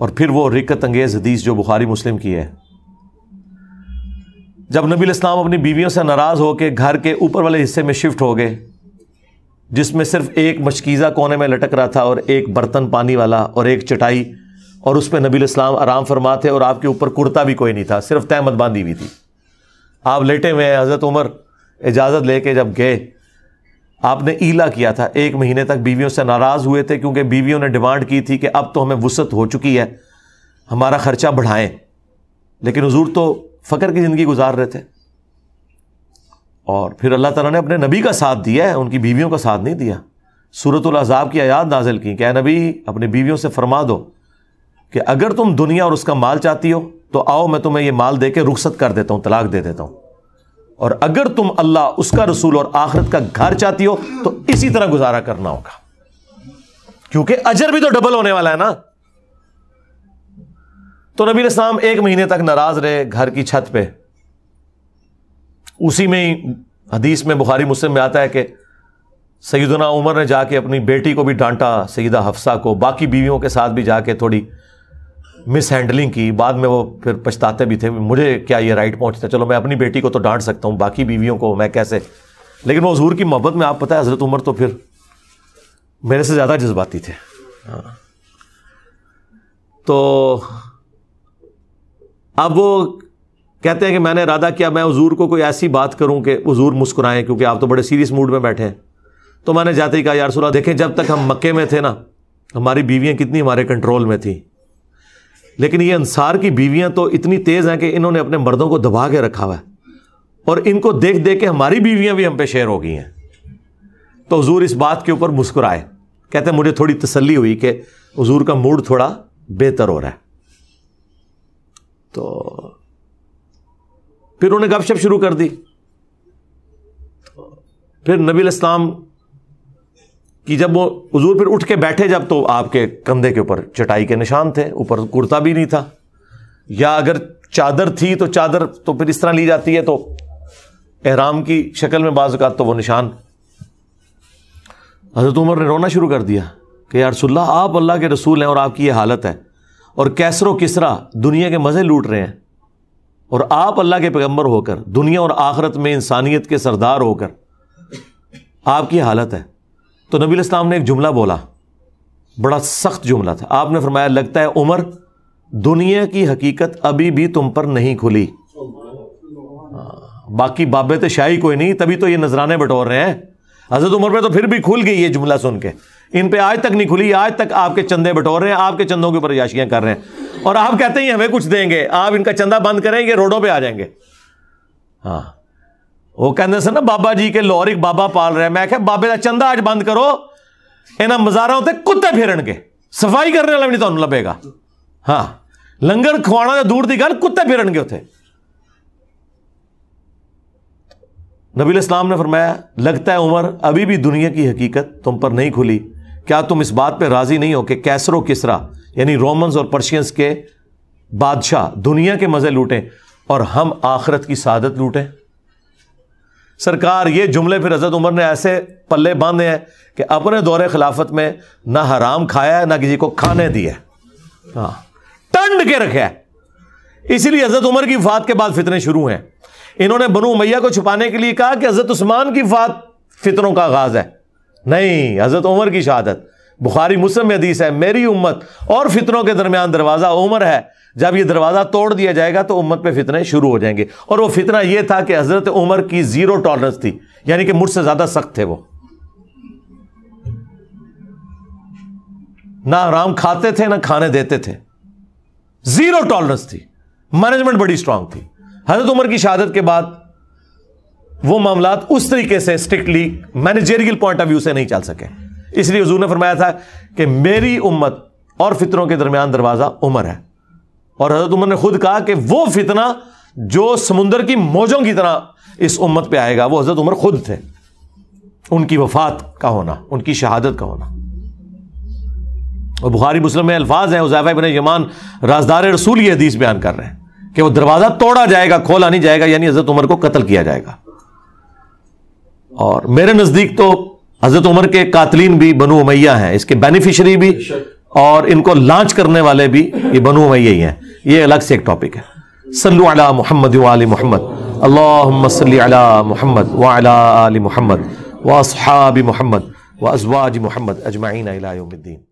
और फिर वो रिकत अंगेज़ हदीस जो बुखारी मुस्लिम की है जब नबी इस्लाम अपनी बीवियों से नाराज़ होकर घर के ऊपर वाले हिस्से में शिफ्ट हो गए जिसमें सिर्फ एक मशकीज़ा कोने में लटक रहा था और एक बर्तन पानी वाला और एक चटाई और उस पर नबी इस्लाम आराम फरमा थे और आपके ऊपर कुर्ता भी कोई नहीं था सिर्फ तहमत बांधी हुई थी आप लेटे हुए हैं हज़रत उमर इजाज़त लेके जब गए आपने ईला किया था एक महीने तक बीवियों से नाराज़ हुए थे क्योंकि बीवियों ने डिमांड की थी कि अब तो हमें वसत हो चुकी है हमारा ख़र्चा बढ़ाएं लेकिन हजूर तो फकर की ज़िंदगी गुजार रहे थे और फिर अल्लाह तला ने अपने नबी का साथ दिया है उनकी बीवियों का साथ नहीं दिया सूरत अजाब की आयात नाजिल की क्या नबी अपने बीवियों से फरमा दो कि अगर तुम दुनिया और उसका माल चाहती हो तो आओ मैं तुम्हें यह माल दे के रुखसत कर देता हूँ तलाक दे देता हूँ और अगर तुम अल्लाह उसका रसूल और आखरत का घर चाहती हो तो इसी तरह गुजारा करना होगा क्योंकि अजर भी तो डबल होने वाला है ना तो नबी इस्लाम एक महीने तक नाराज रहे घर की छत पे उसी में ही हदीस में बुखारी मुस्लिम में आता है कि सईदना उमर ने जाके अपनी बेटी को भी डांटा सईदा हफ्सा को बाकी बीवियों के साथ भी जाके थोड़ी मिस हैंडलिंग की बाद में वो फिर पछताते भी थे मुझे क्या ये राइट पहुंचता चलो मैं अपनी बेटी को तो डांट सकता हूँ बाकी बीवियों को मैं कैसे लेकिन वो हजूर की मोहब्बत में आप पता है हज़रत उमर तो फिर मेरे से ज़्यादा जज्बाती थे हाँ। तो अब वो कहते हैं कि मैंने इरादा किया मैं हजूर को कोई ऐसी बात करूं कि हजूर मुस्कुराएं क्योंकि आप तो बड़े सीरियस मूड में बैठे हैं तो मैंने जाते ही कहा यार सुला देखें जब तक हम मक्के में थे ना हमारी बीवियाँ कितनी हमारे कंट्रोल में थी लेकिन ये अंसार की बीवियां तो इतनी तेज़ हैं कि इन्होंने अपने मर्दों को दबा के रखा हुआ है और इनको देख देख के हमारी बीवियां भी हम पे शेयर हो गई हैं तो हजूर इस बात के ऊपर मुस्कुराए कहते हैं मुझे थोड़ी तसल्ली हुई कि हजूर का मूड थोड़ा बेहतर हो रहा है तो फिर उन्होंने गपशप शुरू कर दी तो फिर नबी इस्लाम कि जब वो हजूर फिर उठ के बैठे जब तो आपके कंधे के ऊपर चटाई के निशान थे ऊपर कुर्ता भी नहीं था या अगर चादर थी तो चादर तो फिर इस तरह ली जाती है तो एहराम की शक्ल में बाज तो वो निशान हज़रत उमर ने रोना शुरू कर दिया कि यारसोल्ला आप अल्लाह के रसूल हैं और आपकी ये हालत है और कैसरो किसरा दुनिया के मज़े लूट रहे हैं और आप अल्लाह के पैगम्बर होकर दुनिया और आखरत में इंसानियत के सरदार होकर आपकी हालत है तो नबी इस्लाम ने एक जुमला बोला बड़ा सख्त जुमला था आपने फरमाया लगता है उमर दुनिया की हकीकत अभी भी तुम पर नहीं खुली हाँ, बाकी बाबे तो शाही कोई नहीं तभी तो ये नजराने बटोर रहे हैं हजरत उम्र पर तो फिर भी खुल गई ये जुमला सुन के इन पर आज तक नहीं खुली आज तक आपके चंदे बटोर रहे हैं आपके चंदों के ऊपर याशियाँ कर रहे हैं और आप कहते हैं हमें कुछ देंगे आप इनका चंदा बंद करेंगे रोडों पर आ जाएंगे हाँ ਉਹ ਕਹਿੰਦੇ ਸਨ ਨਾ ਬਾਬਾ ਜੀ ਕੇ ਲਾਹੌਰ ਇੱਕ ਬਾਬਾ ਪਾਲ ਰਿਹਾ ਮੈਂ ਕਿਹਾ ਬਾਬੇ ਦਾ ਚੰਦਾ ਅੱਜ ਬੰਦ ਕਰੋ ਇਹਨਾਂ ਮਜ਼ਾਰਾਂ ਉੱਤੇ ਕੁੱਤੇ ਫੇਰਣਗੇ ਸਫਾਈ ਕਰਨ ਵਾਲਾ ਵੀ ਨਹੀਂ ਤੁਹਾਨੂੰ ਲੱਭੇਗਾ ਹਾਂ ਲੰਗਰ ਖਵਾਉਣਾ ਦਾ ਦੂਰ ਦੀ ਗੱਲ ਕੁੱਤੇ ਫੇਰਣਗੇ ਉੱਥੇ नबी इस्लाम ने फरमाया लगता है उम्र अभी भी दुनिया की हकीकत तुम पर नहीं खुली क्या तुम इस बात पर राज़ी नहीं हो कि कैसरो किसरा यानी रोमन्स और पर्शियंस के बादशाह दुनिया के मज़े लूटें और हम आखरत की सादत लूटें सरकार ये जुमले फिर हजरत उमर ने ऐसे पल्ले बांधे हैं कि अपने दौरे खिलाफत में ना हराम खाया है ना किसी को खाने दिया हाँ टंड के रखे है इसीलिए हजरत उमर की फात के बाद फितने शुरू हैं इन्होंने बनु मैया को छुपाने के लिए कहा कि हजरत उस्मान की फात फितरों का आगाज है नहीं हजरत उमर की शहादत बुखारी मुस्लिम हदीस है मेरी उम्मत और फितरों के दरमियान दरवाज़ा उमर है जब यह दरवाज़ा तोड़ दिया जाएगा तो उम्मत पर फितने शुरू हो जाएंगे और वह फितना यह था कि हज़रत उमर की ज़ीरो टॉलरेंस थी यानी कि मुझसे ज़्यादा सख्त थे वो ना आराम खाते थे ना खाने देते थे ज़ीरो टॉलरेंस थी मैनेजमेंट बड़ी स्ट्रांग थी हज़रत उमर की शहादत के बाद वो मामला उस तरीके से strictly managerial point of view से नहीं चल सके इसलिए हजूर ने फरमाया था कि मेरी उम्मत और फितरों के दरमियान दरवाज़ा उमर है और हजरत उमर ने खुद कहा कि वो फितना जो समुंदर की मौजों की तरह इस उम्मत पे आएगा वो हजरत उमर खुद थे उनकी वफात का होना उनकी शहादत का होना और बुखारी मुस्लिम में अल्फाज हैं उजाफा बिन यमान राजदार रसूल ये हदीस बयान कर रहे हैं कि वो दरवाज़ा तोड़ा जाएगा खोला नहीं जाएगा यानी हज़रत उमर को कत्ल किया जाएगा और मेरे नज़दीक तो हज़रत उमर के कातलीन भी बनु उमैया हैं इसके बेनिफिशरी भी और इनको लॉन्च करने वाले भी ये बनु उमैया ही हैं ये अलग से एक टॉपिक है सल्लु अला मोहम्मद वाल मोहम्मद अल्लाहुम्म सल्ली अला मोहम्मद व अला मोहम्मद व असहाबी मोहम्मद व अजवाज मोहम्मद अजमाइन अलाउद्दीन